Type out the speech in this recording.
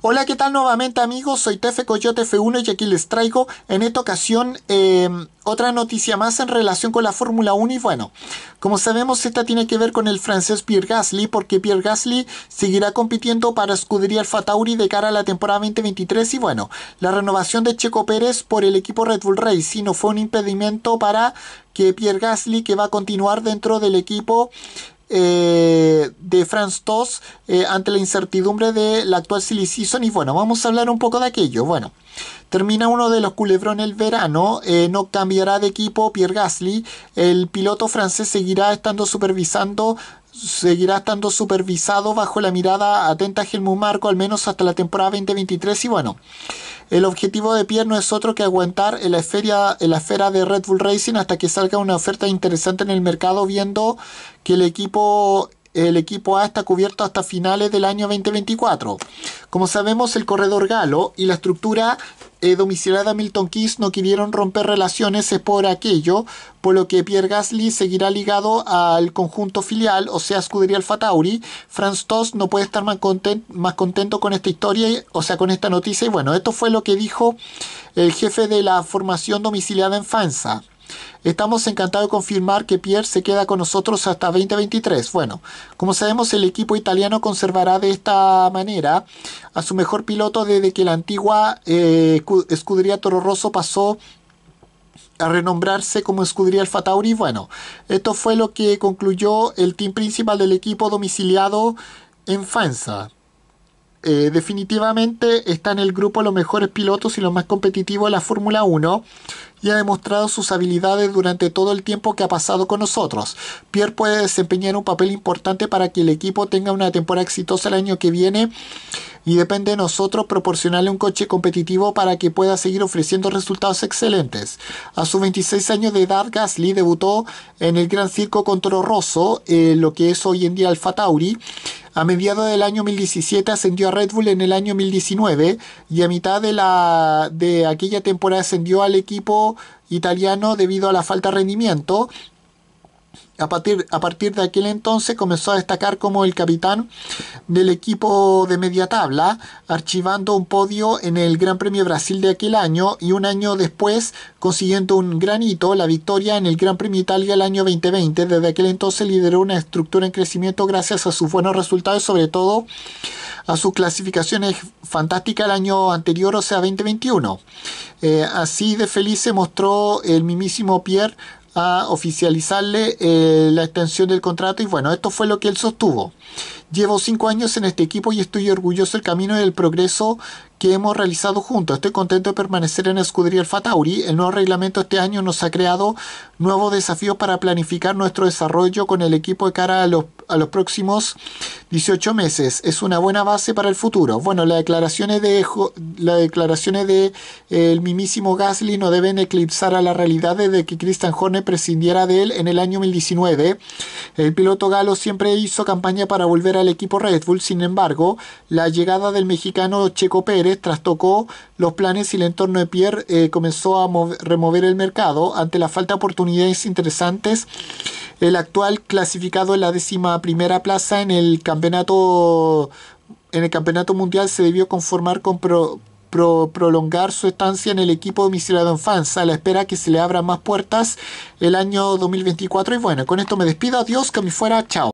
Hola, ¿qué tal nuevamente amigos? Soy Tefe Coyote F1 y aquí les traigo en esta ocasión em, otra noticia más en relación con la Fórmula 1 y bueno, como sabemos esta tiene que ver con el francés Pierre Gasly porque Pierre Gasly seguirá compitiendo para escudería Alfa Tauri de cara a la temporada 2023 y bueno, la renovación de Checo Pérez por el equipo Red Bull Racing no fue un impedimento para que Pierre Gasly que va a continuar dentro del equipo eh, de France 2 eh, ante la incertidumbre de la actual silly y bueno, vamos a hablar un poco de aquello. Bueno, termina uno de los culebrones el verano, eh, no cambiará de equipo Pierre Gasly, el piloto francés seguirá estando supervisando seguirá estando supervisado bajo la mirada atenta a Helmut Marco al menos hasta la temporada 2023 y bueno el objetivo de Pierre no es otro que aguantar en la, esfera, de Red Bull Racing hasta que salga una oferta interesante en el mercado, viendo que el equipo el equipo A está cubierto hasta finales del año 2024. Como sabemos, el corredor galo y la estructura eh, domiciliada Milton Keys no quisieron romper relaciones eh, por aquello, por lo que Pierre Gasly seguirá ligado al conjunto filial, o sea, Scuderia al Fatauri. Franz Tost no puede estar más, más contento con esta historia, o sea, con esta noticia. Y bueno, esto fue lo que dijo el jefe de la formación domiciliada en Fanza. Estamos encantados de confirmar que Pierre se queda con nosotros hasta 2023. Bueno, como sabemos, el equipo italiano conservará de esta manera a su mejor piloto desde que la antigua eh, escudería Toro Rosso pasó a renombrarse como escudería Alfa Tauri. Bueno, esto fue lo que concluyó el team principal del equipo domiciliado en FANSA eh, definitivamente está en el grupo los mejores pilotos y los más competitivos de la Fórmula 1 y ha demostrado sus habilidades durante todo el tiempo que ha pasado con nosotros. Pierre puede desempeñar un papel importante para que el equipo tenga una temporada exitosa el año que viene y depende de nosotros proporcionarle un coche competitivo para que pueda seguir ofreciendo resultados excelentes. A sus 26 años de edad, Gasly debutó en el Gran Circo con Rosso, eh, lo que es hoy en día Alfa Tauri. A mediados del año 2017 ascendió a Red Bull en el año 2019 y a mitad de, la, de aquella temporada ascendió al equipo italiano debido a la falta de rendimiento a partir, a partir de aquel entonces comenzó a destacar como el capitán del equipo de media tabla, archivando un podio en el Gran Premio Brasil de aquel año y un año después consiguiendo un granito la victoria en el Gran Premio Italia el año 2020. Desde aquel entonces lideró una estructura en crecimiento gracias a sus buenos resultados, sobre todo a sus clasificaciones fantásticas el año anterior, o sea, 2021. Eh, así de feliz se mostró el mismísimo Pierre a oficializarle eh, la extensión del contrato y bueno, esto fue lo que él sostuvo. Llevo cinco años en este equipo y estoy orgulloso del camino y del progreso que hemos realizado juntos. Estoy contento de permanecer en Escudería Alfa Tauri. El nuevo reglamento este año nos ha creado nuevos desafíos para planificar nuestro desarrollo con el equipo de cara a los, próximos 18 meses. Es una buena base para el futuro. Bueno, las declaraciones de las declaraciones de eh, el mimísimo Gasly no deben eclipsar a la realidad de que Christian Horner prescindiera de él en el año 2019. El piloto galo siempre hizo campaña para volver al equipo Red Bull. Sin embargo, la llegada del mexicano Checo Pérez trastocó los planes y el entorno de Pierre eh, comenzó a remover el mercado ante la falta de oportunidades interesantes. El actual clasificado en la décima primera plaza en el campeonato en el campeonato mundial se debió conformar con prolongar su estancia en el equipo domiciliado en fans, a la espera que se le abran más puertas el año 2024 y bueno con esto me despido adiós que me fuera chao